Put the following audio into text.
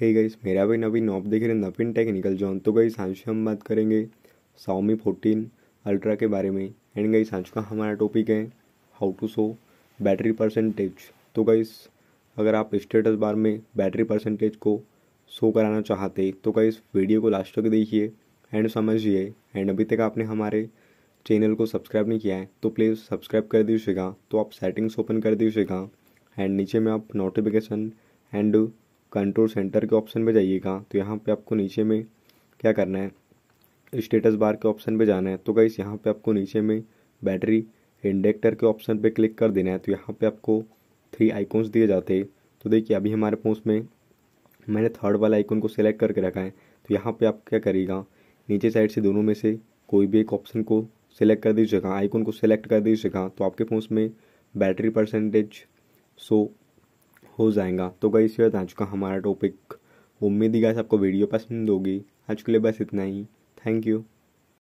हे गई मेरा भाई नवीन नॉप देख रहे हैं नवीन टेक्निकल जॉन तो गई आज हम बात करेंगे साउमी फोर्टीन अल्ट्रा के बारे में एंड गई आज का हमारा टॉपिक है how to show battery percentage तो गई अगर आप स्टेटस बार में बैटरी परसेंटेज को शो कराना चाहते तो गई वीडियो को लास्ट तक देखिए एंड समझिए एंड अभी तक आपने हमारे चैनल को सब्सक्राइब नहीं किया है तो प्लीज़ सब्सक्राइब कर दीजिएगा तो आप सेटिंग्स ओपन कर दीजिएगा एंड नीचे में आप नोटिफिकेशन एंड कंट्रोल सेंटर के ऑप्शन में जाइएगा तो यहाँ पे आपको नीचे में क्या करना है स्टेटस बार के ऑप्शन पे जाना है तो गाइस यहाँ पे आपको नीचे में बैटरी इंडेक्टर के ऑप्शन पे क्लिक कर देना है तो यहाँ पे आपको थ्री आइकॉन्स दिए जाते हैं तो देखिए अभी हमारे पास में मैंने थर्ड वाला आइकॉन को सिलेक्ट करके रखा है तो यहाँ पर आप क्या करिएगा नीचे साइड से दोनों में से कोई भी एक ऑप्शन को सिलेक्ट कर दीजिएगा आइकॉन को सिलेक्ट कर दीजिएगा तो आपके फ़ोन में बैटरी परसेंटेज सो हो जाएगा तो गई इस आज का हमारा टॉपिक उम्मीद ही गाइस आपको वीडियो पसंद होगी आज के लिए बस इतना ही थैंक यू